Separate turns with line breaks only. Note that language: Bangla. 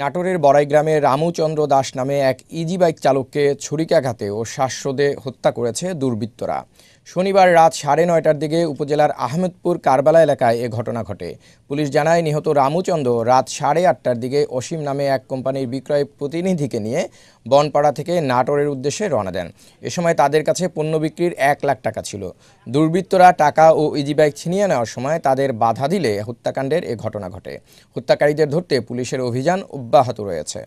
নাটোরের বড়াইগ্রামে রামুচন্দ্র দাস নামে এক ইজি বাইক চালককে ছুরিকাঘাতে ও শ্বাসরোধে হত্যা করেছে দুর্বৃত্তরা শনিবার রাত সাড়ে নয়টার দিকে উপজেলার আহমেদপুর কারবালা এলাকায় এ ঘটনা ঘটে পুলিশ জানায় নিহত রামুচন্দ্র রাত সাড়ে আটটার দিকে অসীম নামে এক কোম্পানির বিক্রয় প্রতিনিধিকে নিয়ে বনপাড়া থেকে নাটোরের উদ্দেশ্যে রওনা দেন এ সময় তাদের কাছে পণ্য বিক্রির এক লাখ টাকা ছিল দুর্বৃত্তরা টাকা ও ইজি বাইক ছিনিয়ে নেওয়ার সময় তাদের বাধা দিলে হত্যাকাণ্ডের এ ঘটনা ঘটে হত্যাকারীদের ধরতে পুলিশের অভিযান অব্যাহত রয়েছে